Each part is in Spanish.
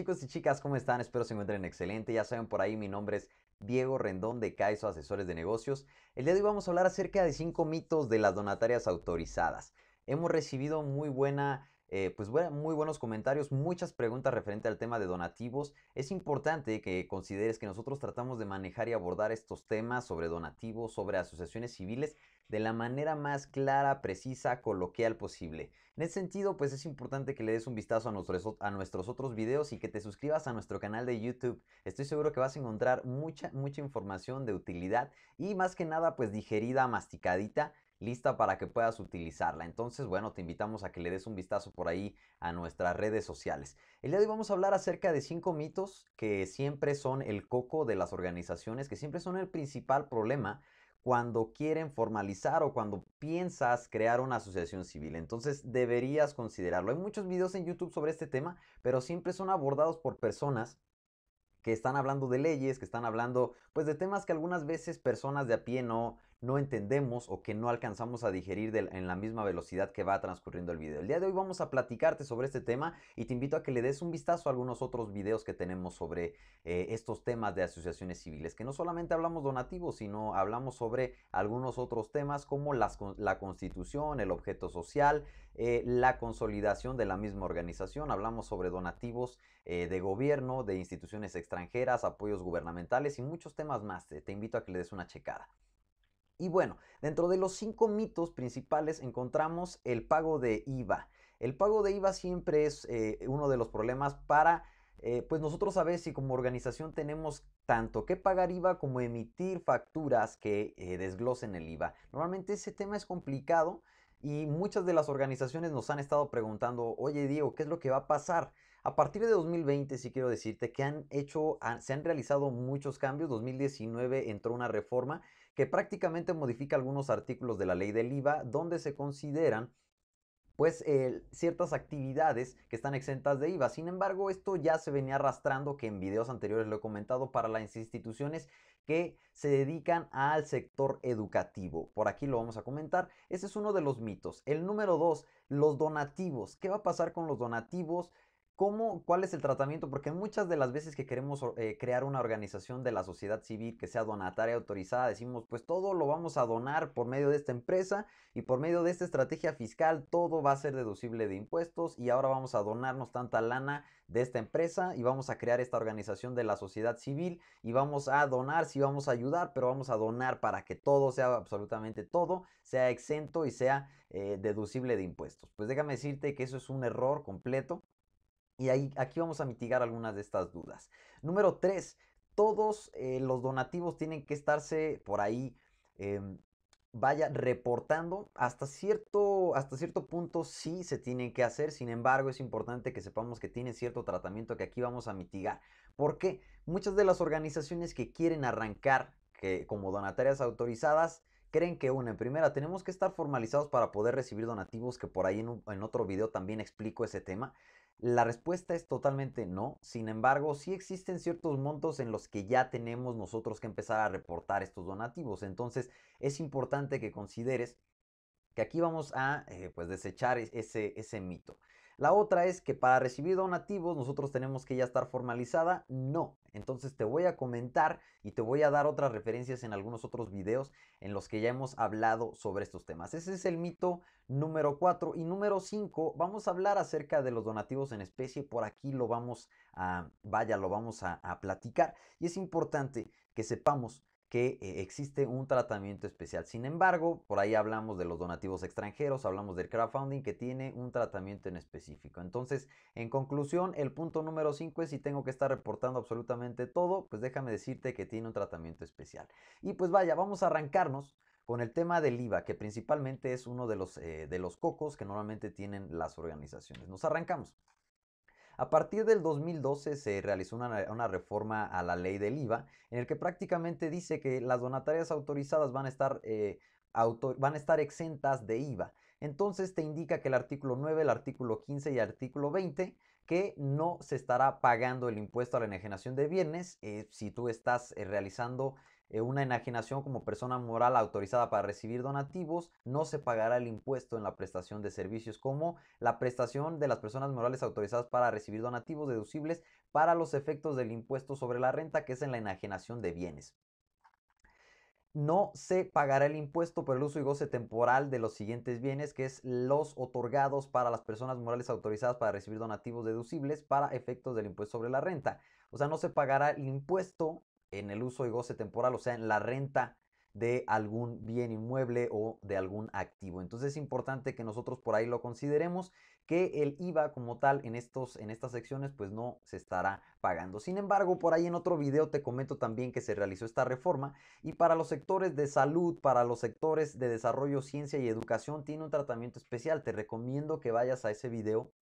Chicos y chicas, ¿cómo están? Espero se encuentren excelente. Ya saben por ahí, mi nombre es Diego Rendón de Caizo Asesores de Negocios. El día de hoy vamos a hablar acerca de cinco mitos de las donatarias autorizadas. Hemos recibido muy buena... Eh, pues muy buenos comentarios, muchas preguntas referente al tema de donativos. Es importante que consideres que nosotros tratamos de manejar y abordar estos temas sobre donativos, sobre asociaciones civiles, de la manera más clara, precisa, coloquial posible. En ese sentido, pues es importante que le des un vistazo a nuestros, a nuestros otros videos y que te suscribas a nuestro canal de YouTube. Estoy seguro que vas a encontrar mucha, mucha información de utilidad y más que nada, pues digerida, masticadita lista para que puedas utilizarla. Entonces, bueno, te invitamos a que le des un vistazo por ahí a nuestras redes sociales. El día de hoy vamos a hablar acerca de cinco mitos que siempre son el coco de las organizaciones, que siempre son el principal problema cuando quieren formalizar o cuando piensas crear una asociación civil. Entonces deberías considerarlo. Hay muchos videos en YouTube sobre este tema, pero siempre son abordados por personas que están hablando de leyes, que están hablando pues de temas que algunas veces personas de a pie no, no entendemos o que no alcanzamos a digerir en la misma velocidad que va transcurriendo el video. El día de hoy vamos a platicarte sobre este tema y te invito a que le des un vistazo a algunos otros videos que tenemos sobre eh, estos temas de asociaciones civiles, que no solamente hablamos donativos, sino hablamos sobre algunos otros temas como la constitución, el objeto social, eh, la consolidación de la misma organización, hablamos sobre donativos eh, de gobierno, de instituciones extranjeras, apoyos gubernamentales y muchos temas más. Te invito a que le des una checada. Y bueno, dentro de los cinco mitos principales encontramos el pago de IVA. El pago de IVA siempre es eh, uno de los problemas para eh, pues nosotros a veces si como organización tenemos tanto que pagar IVA como emitir facturas que eh, desglosen el IVA. Normalmente ese tema es complicado y muchas de las organizaciones nos han estado preguntando, oye Diego, ¿qué es lo que va a pasar? A partir de 2020 si quiero decirte que han hecho, se han realizado muchos cambios. 2019 entró una reforma que prácticamente modifica algunos artículos de la ley del IVA donde se consideran pues ciertas actividades que están exentas de IVA. Sin embargo, esto ya se venía arrastrando, que en videos anteriores lo he comentado, para las instituciones que se dedican al sector educativo. Por aquí lo vamos a comentar. Ese es uno de los mitos. El número dos, los donativos. ¿Qué va a pasar con los donativos? ¿Cómo, ¿Cuál es el tratamiento? Porque muchas de las veces que queremos eh, crear una organización de la sociedad civil que sea donataria autorizada, decimos, pues todo lo vamos a donar por medio de esta empresa y por medio de esta estrategia fiscal, todo va a ser deducible de impuestos y ahora vamos a donarnos tanta lana de esta empresa y vamos a crear esta organización de la sociedad civil y vamos a donar, sí vamos a ayudar, pero vamos a donar para que todo sea absolutamente todo, sea exento y sea eh, deducible de impuestos. Pues déjame decirte que eso es un error completo. Y ahí, aquí vamos a mitigar algunas de estas dudas. Número 3. Todos eh, los donativos tienen que estarse por ahí, em, vaya, reportando. Hasta cierto, hasta cierto punto sí se tienen que hacer. Sin embargo, es importante que sepamos que tiene cierto tratamiento que aquí vamos a mitigar. Porque muchas de las organizaciones que quieren arrancar que, como donatarias autorizadas, creen que una, en primera, tenemos que estar formalizados para poder recibir donativos, que por ahí en, otro video también explico ese tema. La respuesta es totalmente no, sin embargo, sí existen ciertos montos en los que ya tenemos nosotros que empezar a reportar estos donativos, entonces es importante que consideres que aquí vamos a eh, pues, desechar e-, ese, ese mito. La otra es que para recibir donativos nosotros tenemos que ya estar formalizada. No. Entonces te voy a comentar y te voy a dar otras referencias en algunos otros videos en los que ya hemos hablado sobre estos temas. Ese es el mito número 4. Y número 5, vamos a hablar acerca de los donativos en especie. Por aquí lo vamos a, vaya, lo vamos a, a platicar. Y es importante que sepamos que eh, existe un tratamiento especial. Sin embargo, por ahí hablamos de los donativos extranjeros, hablamos del crowdfunding que tiene un tratamiento en específico. Entonces, en conclusión, el punto número 5 es si tengo que estar reportando absolutamente todo, pues déjame decirte que tiene un tratamiento especial. Y pues vaya, vamos a arrancarnos con el tema del IVA, que principalmente es uno de los, eh, de los cocos que normalmente tienen las organizaciones. Nos arrancamos. A partir del 2012 se realizó una, reforma a la ley del IVA, en el que prácticamente dice que las donatarias autorizadas van a estar eh, van a estar exentas de IVA. Entonces te indica que el artículo 9, el artículo 15 y el artículo 20 que no se estará pagando el impuesto a la enajenación de bienes eh, si tú estás eh, realizando eh, una enajenación como persona moral autorizada para recibir donativos, no se pagará el impuesto en la prestación de servicios como la prestación de las personas morales autorizadas para recibir donativos deducibles para los efectos del impuesto sobre la renta que es en la enajenación de bienes. No se pagará el impuesto por el uso y goce temporal de los siguientes bienes, que es los otorgados para las personas morales autorizadas para recibir donativos deducibles para efectos del impuesto sobre la renta. O sea, no se pagará el impuesto en el uso y goce temporal, o sea, en la renta de algún bien inmueble o de algún activo. Entonces es importante que nosotros por ahí lo consideremos que el IVA como tal en, estos, en estas secciones pues no se estará pagando. Sin embargo, por ahí en otro video te comento también que se realizó esta reforma y para los sectores de salud, para los sectores de desarrollo, ciencia y educación tiene un tratamiento especial. Te recomiendo que vayas a ese video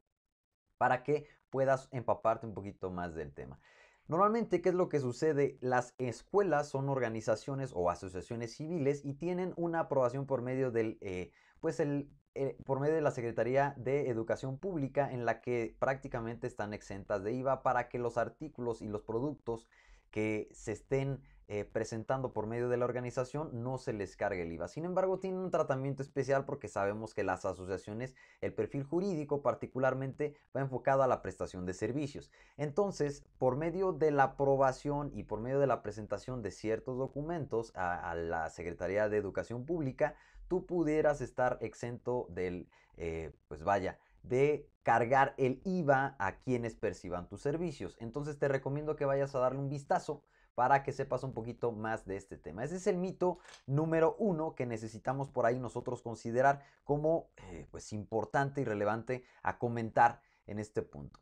para que puedas empaparte un poquito más del tema. Normalmente, ¿qué es lo que sucede? Las escuelas son organizaciones o asociaciones civiles y tienen una aprobación por medio del, eh, pues el eh, por medio de la Secretaría de Educación Pública en la que prácticamente están exentas de IVA para que los artículos y los productos que se estén eh, presentando por medio de la organización no se les cargue el IVA. Sin embargo, tiene un tratamiento especial porque sabemos que las asociaciones, el perfil jurídico particularmente, va enfocado a la prestación de servicios. Entonces, por medio de la aprobación y por medio de la presentación de ciertos documentos a, la Secretaría de Educación Pública, tú pudieras estar exento del, eh, pues vaya, de cargar el IVA a quienes perciban tus servicios. Entonces te recomiendo que vayas a darle un vistazo para que sepas un poquito más de este tema. Ese es el mito número uno que necesitamos por ahí nosotros considerar como eh, pues importante y relevante a comentar en este punto.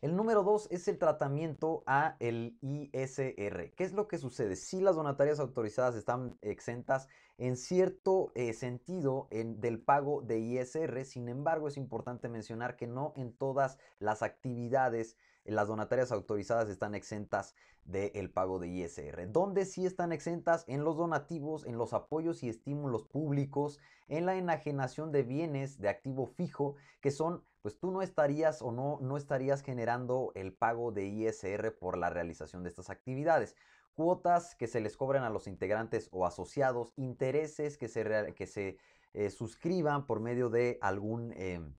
El número dos es el tratamiento a el ISR. ¿Qué es lo que sucede? Si las donatarias autorizadas están exentas en cierto eh, sentido del pago de ISR, sin embargo es importante mencionar que no en todas las actividades eh, las donatarias autorizadas están exentas del pago de ISR. ¿Dónde sí están exentas? En los donativos, en los apoyos y estímulos públicos, en la enajenación de bienes de activo fijo, que son pues tú no estarías o no, no estarías generando el pago de ISR por la realización de estas actividades cuotas que se les cobran a los integrantes o asociados, intereses que se, que se eh, suscriban por medio de algún em,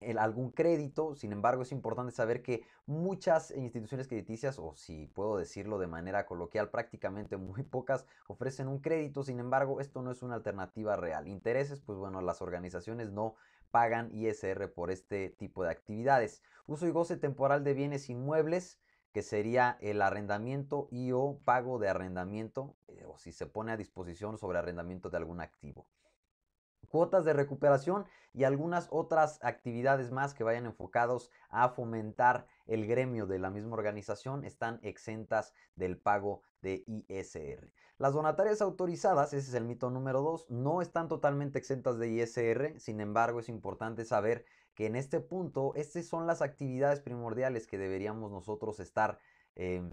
el, algún crédito. Sin embargo, es importante saber que muchas instituciones crediticias, o si puedo decirlo de manera coloquial, prácticamente muy pocas ofrecen un crédito. Sin embargo, esto no es una alternativa real. Intereses, pues bueno, las organizaciones no pagan ISR por este tipo de actividades. Uso y goce temporal de bienes inmuebles que sería el arrendamiento y o pago de arrendamiento eh, o si se pone a disposición sobre arrendamiento de algún activo cuotas de recuperación y algunas otras actividades más que vayan enfocados a fomentar el gremio de la misma organización están exentas del pago de ISR. Las donatarias autorizadas, ese es el mito número dos, no están totalmente exentas de ISR, sin embargo es importante saber que en este punto, estas son las actividades primordiales que deberíamos nosotros estar em,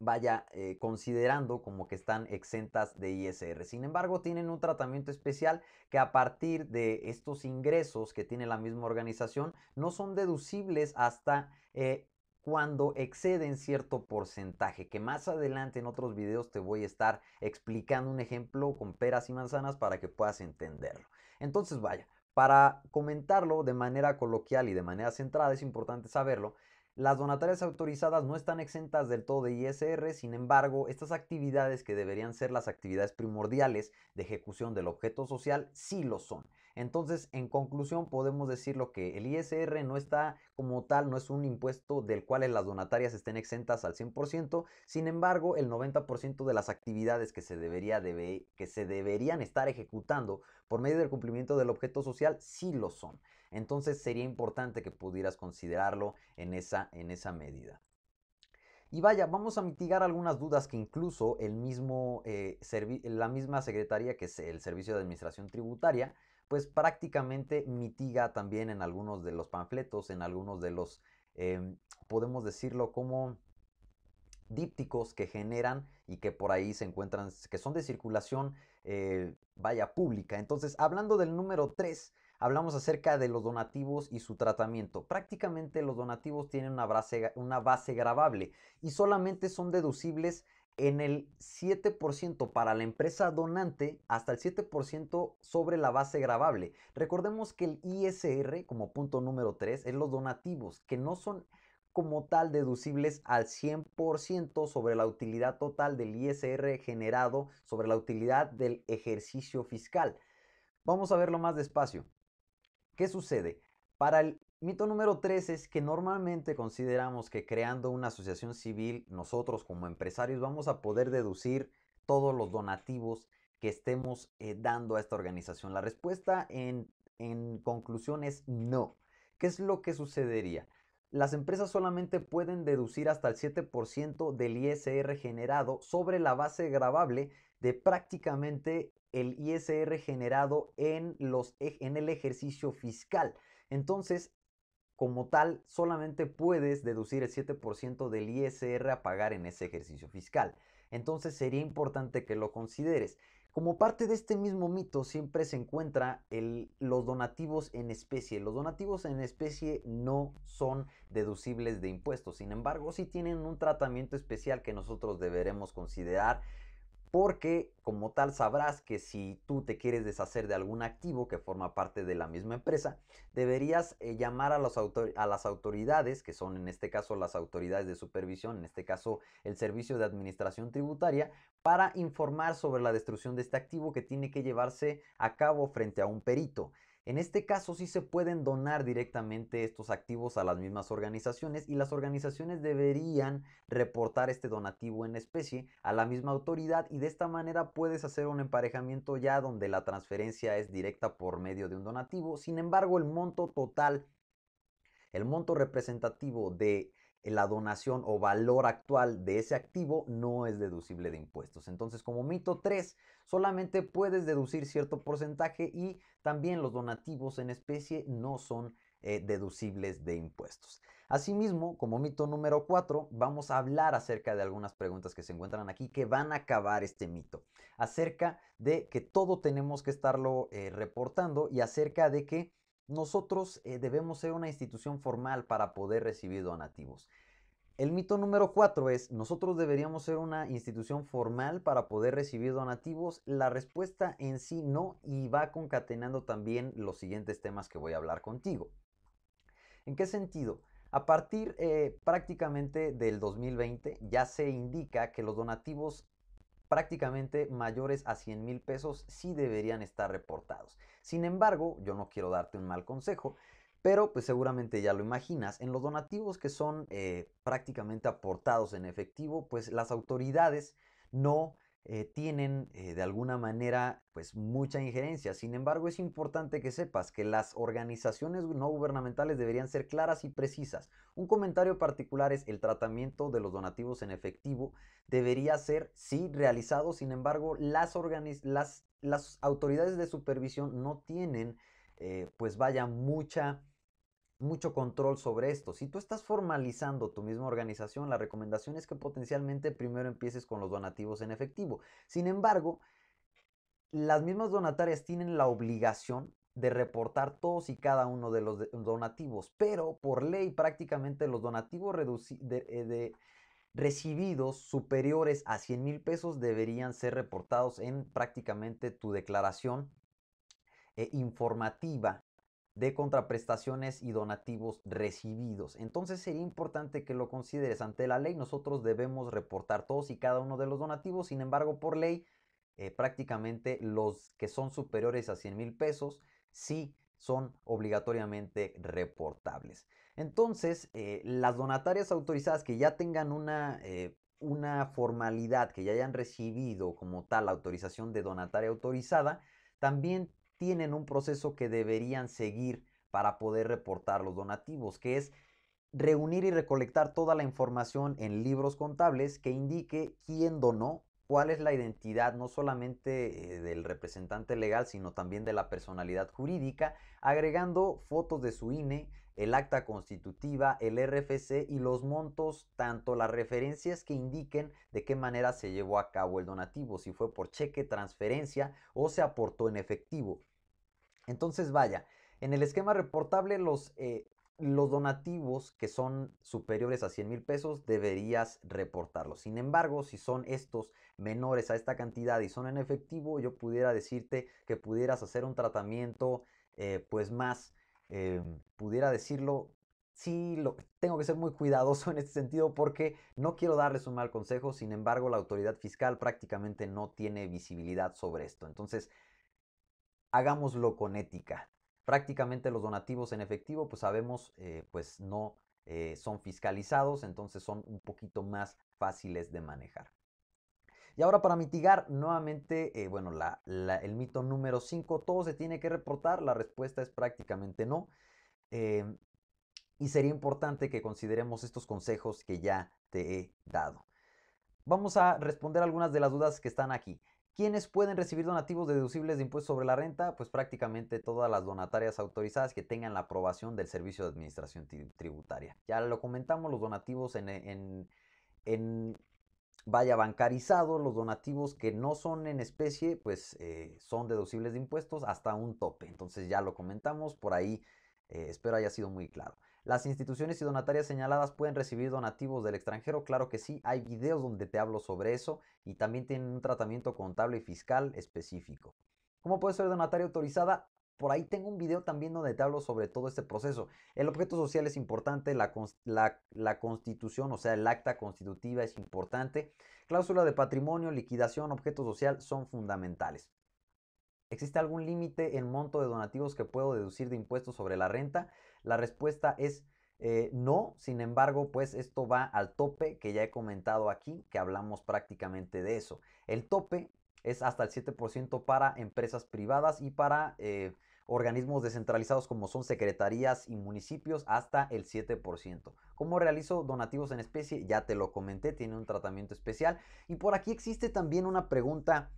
vaya eh, considerando como que están exentas de ISR. Sin embargo, tienen un tratamiento especial que a partir de estos ingresos que tiene la misma organización no son deducibles hasta eh, cuando exceden cierto porcentaje, que más adelante en otros videos te voy a estar explicando un ejemplo con peras y manzanas para que puedas entenderlo. Entonces, vaya, para comentarlo de manera coloquial y de manera centrada, es importante saberlo las donatarias autorizadas no están exentas del todo de ISR, sin embargo, estas actividades que deberían ser las actividades primordiales de ejecución del objeto social sí lo son. Entonces, en conclusión, podemos decir lo que el ISR no está como tal, no es un impuesto del cual las donatarias estén exentas al 100%, sin embargo, el 90% de las actividades que se, debería que se deberían estar ejecutando por medio del cumplimiento del objeto social sí lo son entonces sería importante que pudieras considerarlo en esa, medida. Y vaya, vamos a mitigar algunas dudas que incluso el mismo, eh, la misma Secretaría, que es el Servicio de Administración Tributaria, pues prácticamente mitiga también en algunos de los panfletos, en algunos de los, em, podemos decirlo como dípticos que generan y que por ahí se encuentran, que son de circulación, eh, vaya, pública. Entonces, hablando del número 3, hablamos acerca de los donativos y su tratamiento. Prácticamente los donativos tienen una base, una base grabable y solamente son deducibles en el 7% para la empresa donante hasta el 7% sobre la base gravable. Recordemos que el ISR como punto número 3 es los donativos que no son como tal deducibles al 100% sobre la utilidad total del ISR generado sobre la utilidad del ejercicio fiscal. Vamos a verlo más despacio. ¿Qué sucede? Para el mito número 3 es que normalmente consideramos que creando una asociación civil, nosotros como empresarios vamos a poder deducir todos los donativos que estemos eh, dando a esta organización. La respuesta en, en conclusión es no. ¿Qué es lo que sucedería? Las empresas solamente pueden deducir hasta el 7% del ISR generado sobre la base gravable de prácticamente el ISR generado en, los, en el ejercicio fiscal. Entonces, como tal, solamente puedes deducir el 7% del ISR a pagar en ese ejercicio fiscal. Entonces sería importante que lo consideres. Como parte de este mismo mito siempre se encuentra los donativos en especie. Los donativos en especie no son deducibles de impuestos, sin embargo sí tienen un tratamiento especial que nosotros deberemos considerar porque como tal sabrás que si tú te quieres deshacer de algún activo que forma parte de la misma empresa, deberías eh, llamar a las autoridades, que son en este caso las autoridades de supervisión, en este caso el Servicio de Administración Tributaria, para informar sobre la destrucción de este activo que tiene que llevarse a cabo frente a un perito. En este caso sí se pueden donar directamente estos activos a las mismas organizaciones y las organizaciones deberían reportar este donativo en especie a la misma autoridad y de esta manera puedes hacer un emparejamiento ya donde la transferencia es directa por medio de un donativo. Sin embargo, el monto total el monto representativo de eh, la donación o valor actual de ese activo no es deducible de impuestos. Entonces, como mito 3, solamente puedes deducir cierto porcentaje y también los donativos en especie no son eh, deducibles de impuestos. Asimismo, como mito número 4, vamos a hablar acerca de algunas preguntas que se encuentran aquí que van a acabar este mito, acerca de que todo tenemos que estarlo eh, reportando y acerca de que nosotros eh, debemos ser una institución formal para poder recibir donativos. El mito número cuatro es, ¿nosotros deberíamos ser una institución formal para poder recibir donativos? La respuesta en sí no y va concatenando también los siguientes temas que voy a hablar contigo. ¿En qué sentido? A partir eh, prácticamente del 2020 ya se indica que los donativos prácticamente mayores a 100 mil pesos sí deberían estar reportados. Sin embargo, yo no quiero darte un mal consejo, pero pues seguramente ya lo imaginas, en los donativos que son eh, prácticamente aportados en efectivo, pues las autoridades no eh, tienen eh, de alguna manera pues mucha injerencia. Sin embargo, es importante que sepas que las organizaciones no gubernamentales deberían ser claras y precisas. Un comentario particular es el tratamiento de los donativos en efectivo debería ser sí realizado. Sin embargo, las, las autoridades de supervisión no tienen eh, pues vaya mucha mucho control sobre esto. Si tú estás formalizando tu misma organización, la recomendación es que potencialmente primero empieces con los donativos en efectivo. Sin embargo, las mismas donatarias tienen la obligación de reportar todos y cada uno de los donativos, pero por ley prácticamente los donativos eh, recibidos superiores a 100 mil pesos deberían ser reportados en prácticamente tu declaración eh, informativa de contraprestaciones y donativos recibidos. Entonces sería importante que lo consideres. Ante la ley nosotros debemos reportar todos y cada uno de los donativos. Sin embargo, por ley, eh, prácticamente los que son superiores a 100 mil pesos, sí son obligatoriamente reportables. Entonces, eh, las donatarias autorizadas que ya tengan una, eh, una formalidad, que ya hayan recibido como tal la autorización de donataria autorizada, también tienen un proceso que deberían seguir para poder reportar los donativos, que es reunir y recolectar toda la información en libros contables que indique quién donó, cuál es la identidad no solamente eh, del representante legal, sino también de la personalidad jurídica, agregando fotos de su INE, el acta constitutiva, el RFC y los montos, tanto las referencias que indiquen de qué manera se llevó a cabo el donativo, si fue por cheque, transferencia o se aportó en efectivo. Entonces, vaya, en el esquema reportable los, eh, donativos que son superiores a 100 mil pesos deberías reportarlos. Sin embargo, si son estos menores a esta cantidad y son en efectivo, yo pudiera decirte que pudieras hacer un tratamiento eh, pues más, eh, pudiera decirlo, sí, lo, tengo que ser muy cuidadoso en este sentido porque no quiero darles un mal consejo, sin embargo la autoridad fiscal prácticamente no tiene visibilidad sobre esto. Entonces, hagámoslo con ética. Prácticamente los donativos en efectivo, pues sabemos, eh, pues no eh, son fiscalizados, entonces son un poquito más fáciles de manejar. Y ahora para mitigar nuevamente, eh, bueno, el mito número 5, ¿todo se tiene que reportar? La respuesta es prácticamente no. Em, y sería importante que consideremos estos consejos que ya te he dado. Vamos a responder algunas de las dudas que están aquí. ¿Quiénes pueden recibir donativos deducibles de impuestos sobre la renta? Pues prácticamente todas las donatarias autorizadas que tengan la aprobación del Servicio de Administración Tributaria. Ya lo comentamos, los donativos en, vaya bancarizado, los donativos que no son en especie, pues eh, son deducibles de impuestos hasta un tope. Entonces ya lo comentamos, por ahí eh, espero haya sido muy claro. Las instituciones y donatarias señaladas pueden recibir donativos del extranjero, claro que sí, hay videos donde te hablo sobre eso y también tienen un tratamiento contable y fiscal específico. ¿Cómo puedes ser donataria autorizada? Por ahí tengo un video también donde te hablo sobre todo este proceso. El objeto social es importante, la, constitución, o sea, el acta constitutiva es importante. Cláusula de patrimonio, liquidación, objeto social son fundamentales. ¿Existe algún límite en monto de donativos que puedo deducir de impuestos sobre la renta? La respuesta es eh, no, sin embargo, pues esto va al tope que ya he comentado aquí, que hablamos prácticamente de eso. El tope es hasta el 7% para empresas privadas y para eh, organismos descentralizados como son secretarías y municipios hasta el 7%. ¿Cómo realizo donativos en especie? Ya te lo comenté, tiene un tratamiento especial. Y por aquí existe también una pregunta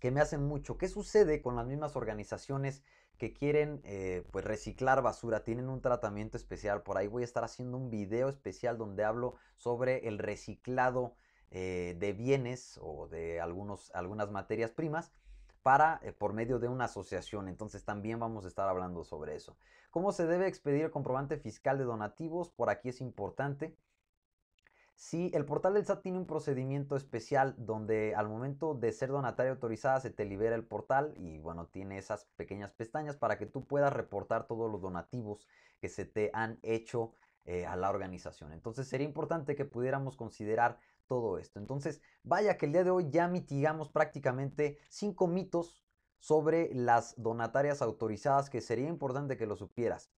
que me hacen mucho. ¿Qué sucede con las mismas organizaciones que quieren eh, pues reciclar basura? Tienen un tratamiento especial. Por ahí voy a estar haciendo un video especial donde hablo sobre el reciclado eh, de bienes o de algunos, algunas materias primas para eh, por medio de una asociación. Entonces también vamos a estar hablando sobre eso. ¿Cómo se debe expedir el comprobante fiscal de donativos? Por aquí es importante. Sí, el portal del SAT tiene un procedimiento especial donde al momento de ser donataria autorizada se te libera el portal y bueno, tiene esas pequeñas pestañas para que tú puedas reportar todos los donativos que se te han hecho eh, a la organización. Entonces sería importante que pudiéramos considerar todo esto. Entonces, vaya que el día de hoy ya mitigamos prácticamente cinco mitos sobre las donatarias autorizadas que sería importante que lo supieras.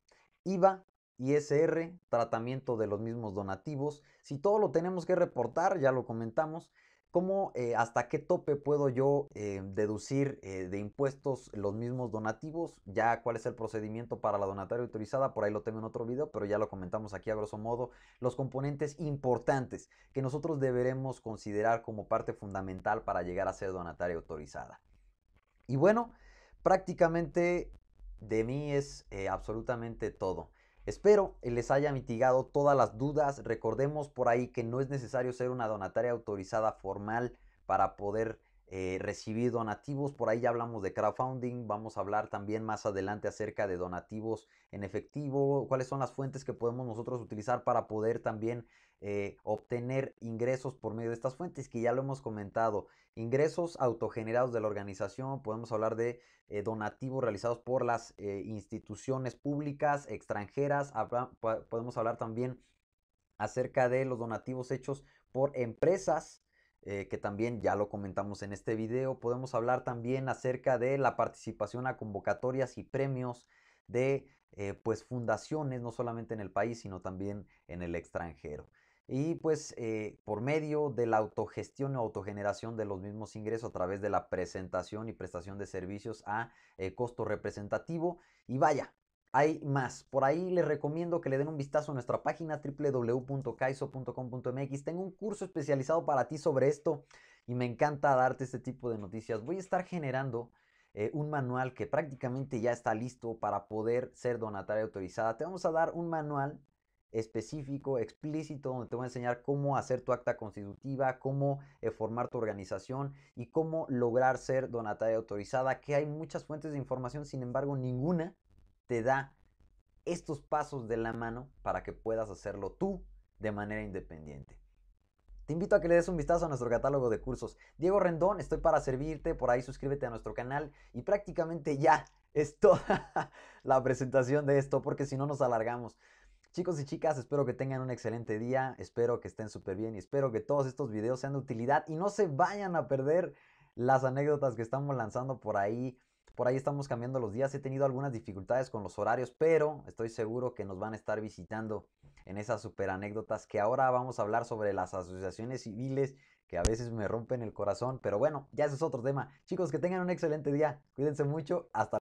IVA, ISR, tratamiento de los mismos donativos. Si todo lo tenemos que reportar, ya lo comentamos, ¿Cómo, eh, hasta qué tope puedo yo eh, deducir eh, de impuestos los mismos donativos? Ya cuál es el procedimiento para la donataria autorizada, por ahí lo tengo en otro video, pero ya lo comentamos aquí a grosso modo. Los componentes importantes que nosotros deberemos considerar como parte fundamental para llegar a ser donataria autorizada. Y bueno, prácticamente de mí es absolutamente todo. Espero les haya mitigado todas las dudas. Recordemos por ahí que no es necesario ser una donataria autorizada formal para poder eh, recibir donativos. Por ahí ya hablamos de crowdfunding. Vamos a hablar también más adelante acerca de donativos en efectivo. Cuáles son las fuentes que podemos nosotros utilizar para poder también eh, obtener ingresos por medio de estas fuentes que ya lo hemos comentado. Ingresos autogenerados de la organización. Podemos hablar de eh, donativos realizados por las instituciones públicas extranjeras. podemos hablar también acerca de los donativos hechos por empresas eh, que también ya lo comentamos en este video. Podemos hablar también acerca de la participación a convocatorias y premios de eh, pues fundaciones, no solamente en el país, sino también en el extranjero. Y pues eh, por medio de la autogestión o autogeneración de los mismos ingresos a través de la presentación y prestación de servicios a costo representativo. Y vaya, hay más. Por ahí les recomiendo que le den un vistazo a nuestra página www.kaiso.com.mx. Tengo un curso especializado para ti sobre esto y me encanta darte este tipo de noticias. Voy a estar generando eh, un manual que prácticamente ya está listo para poder ser donataria autorizada. Te vamos a dar un manual específico, explícito, donde te voy a enseñar cómo hacer tu acta constitutiva, cómo eh, formar tu organización y cómo lograr ser donataria autorizada, que hay muchas fuentes de información, sin embargo, ninguna te da estos pasos de la mano para que puedas hacerlo tú de manera independiente. Te invito a que le des un vistazo a nuestro catálogo de cursos. Diego Rendón, estoy para servirte, por ahí suscríbete a nuestro canal y prácticamente ya es toda la presentación de esto porque si no nos alargamos. Chicos y chicas, espero que tengan un excelente día, espero que estén súper bien y espero que todos estos videos sean de utilidad y no se vayan a perder las anécdotas que estamos lanzando por ahí por ahí estamos cambiando los días. He tenido algunas dificultades con los horarios, pero estoy seguro que nos van a estar visitando en esas super anécdotas que ahora vamos a hablar sobre las asociaciones civiles que a veces me rompen el corazón. Pero bueno, ya ese es otro tema. Chicos, que tengan un excelente día. Cuídense mucho. Hasta